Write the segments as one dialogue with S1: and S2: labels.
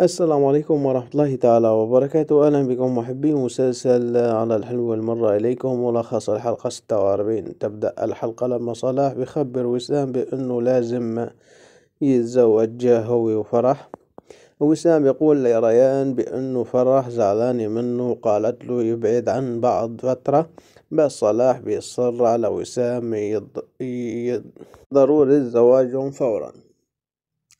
S1: السلام عليكم ورحمة الله تعالى وبركاته أهلا بكم محبي مسلسل على الحلوة المرة إليكم ملخص الحلقة 46 تبدأ الحلقة لما صلاح بخبر وسام بأنه لازم يتزوج هو وفرح وسام يقول لريان بأنه فرح زعلان منه قالت له يبعد عن بعض فترة بس صلاح بيصر على وسام يض... ضروري الزواج فورا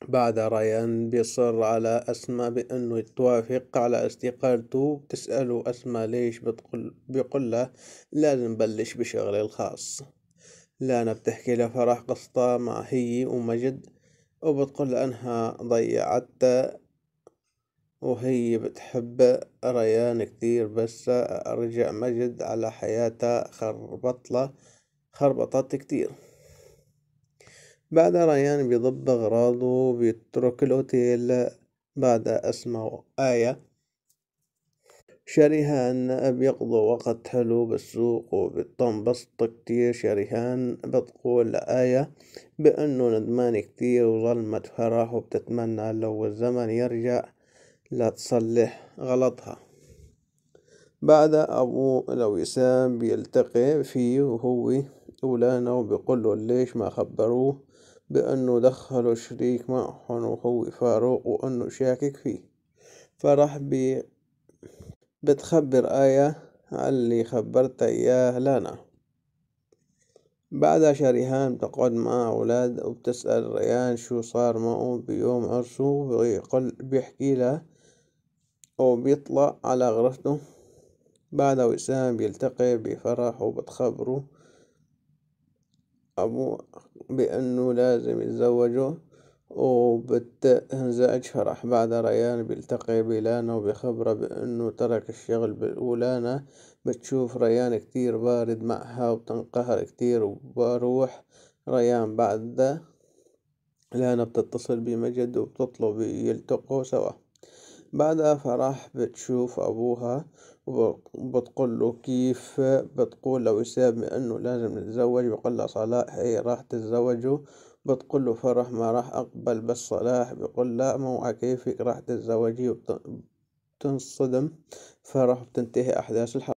S1: بعد ريان بيصر على أسماء بأنه توافق على استقالته بتسأله أسماء ليش بتقول بيقول له لازم بلش بشغلي الخاص لانا بتحكي لفرح قصتها مع هي ومجد وبتقول أنها ضيعتها وهي بتحب ريان كتير بس رجع مجد على حياتها خربطله خربطت كتير بعد ريان بيضب أغراضه بيترك الأوتيل بعد أسمع آية شريهان بيقضوا وقت حلو بالسوق وبتنبسط كتير شريهان بتقول لآية بأنه ندمان كتير وظلمة فرح وبتتمنى لو الزمن يرجع لتصلح غلطها بعد أبو لو بيلتقي فيه وهو أولانا وبيقول له ليش ما خبروه بأنه دخلوا شريك معهم وهو فاروق وأنه شاكك فيه فرح بي بتخبر آية اللي خبرت إياه لنا بعدها شريهان بتقعد مع أولاد وبتسأل ريان شو صار معه بيوم عرسه وبيقول بيحكي له وبيطلع على غرفته بعدها وسام بيلتقي بفرح وبتخبره أبو بأنه لازم يتزوجوا وبتنزعج فرح بعد ريان بيلتقي بلانا وبخبره بأنه ترك الشغل ولانا بتشوف ريان كتير بارد معها وبتنقهر كتير وبروح ريان بعد لانا بتتصل بمجد وبتطلب يلتقوا سوا بعدها فراح بتشوف أبوها وبتقوله كيف بتقول لوسام إنه لازم نتزوج له صلاح هي راح تتزوجوا بتقوله فرح ما راح أقبل بس صلاح بقول لا مو كيفك راح تتزوجي وبتنصدم فرح بتنتهي أحداث الحرب